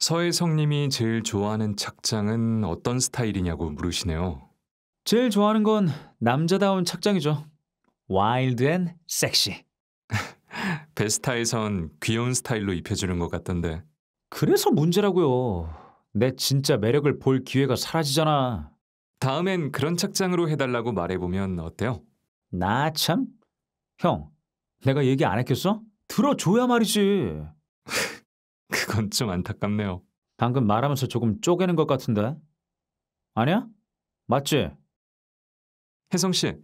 서혜성님이 제일 좋아하는 착장은 어떤 스타일이냐고 물으시네요. 제일 좋아하는 건 남자다운 착장이죠. 와일드 앤 섹시. 베스타에선 귀여운 스타일로 입혀주는 것 같던데. 그래서 문제라고요. 내 진짜 매력을 볼 기회가 사라지잖아. 다음엔 그런 착장으로 해달라고 말해보면 어때요? 나 참? 형, 내가 얘기 안 했겠어? 들어줘야 말이지. 그건 좀 안타깝네요. 방금 말하면서 조금 쪼개는 것 같은데? 아니야? 맞지? 혜성 씨,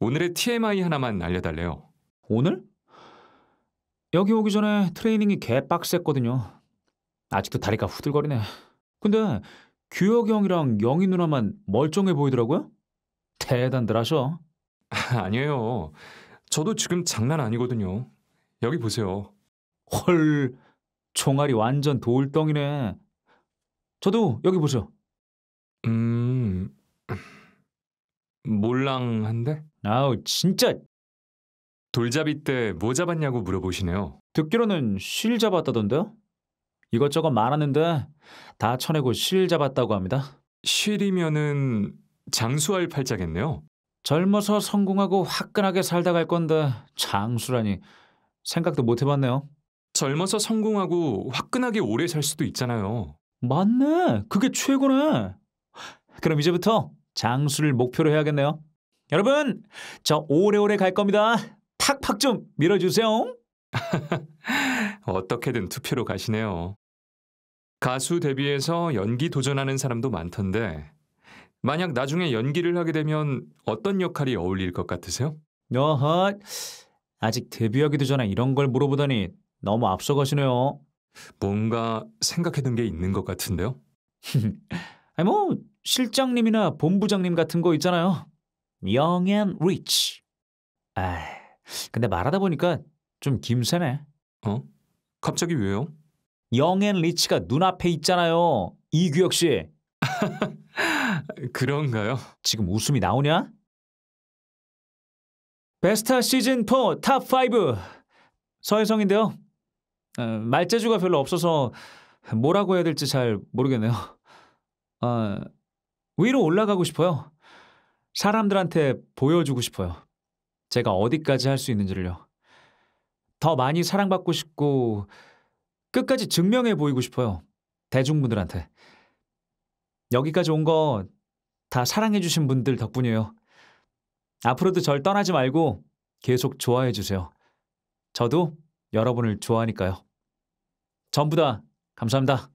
오늘의 TMI 하나만 알려달래요. 오늘? 여기 오기 전에 트레이닝이 개빡셌거든요. 아직도 다리가 후들거리네. 근데 규혁이 형이랑 영희 누나만 멀쩡해 보이더라고요? 대단들 하셔. 아니에요. 저도 지금 장난 아니거든요. 여기 보세요. 헐, 총알이 완전 돌덩이네. 저도 여기 보죠. 음... 몰랑한데? 아우 진짜 돌잡이 때 뭐 잡았냐고 물어보시네요. 듣기로는 실 잡았다던데요? 이것저것 말았는데다 쳐내고 실 잡았다고 합니다. 실이면은 장수할 팔자겠네요. 젊어서 성공하고 화끈하게 살다 갈 건데 장수라니 생각도 못 해봤네요. 젊어서 성공하고 화끈하게 오래 살 수도 있잖아요. 맞네. 그게 최고네. 그럼 이제부터 장수를 목표로 해야겠네요. 여러분, 저 오래오래 갈 겁니다. 팍팍 좀 밀어주세요. 어떻게든 투표로 가시네요. 가수 데뷔해서 연기 도전하는 사람도 많던데 만약 나중에 연기를 하게 되면 어떤 역할이 어울릴 것 같으세요? 어허, 아직 데뷔하기도 전에 이런 걸 물어보다니 너무 앞서가시네요. 뭔가 생각해둔 게 있는 것 같은데요? 아니 뭐 실장님이나 본부장님 같은 거 있잖아요. Young and rich. 아, 근데 말하다 보니까 좀 김새네. 어? 갑자기 왜요? Young and rich가 눈앞에 있잖아요. 이규혁 씨. 그런가요? 지금 웃음이 나오냐? 베스타 시즌 4 탑 5 서혜성인데요. 어, 말재주가 별로 없어서 뭐라고 해야 될지 잘 모르겠네요. 어, 위로 올라가고 싶어요. 사람들한테 보여주고 싶어요. 제가 어디까지 할 수 있는지를요. 더 많이 사랑받고 싶고 끝까지 증명해 보이고 싶어요. 대중분들한테. 여기까지 온 거 다 사랑해주신 분들 덕분이에요. 앞으로도 절 떠나지 말고 계속 좋아해주세요. 저도 여러분을 좋아하니까요. 전부 다 감사합니다.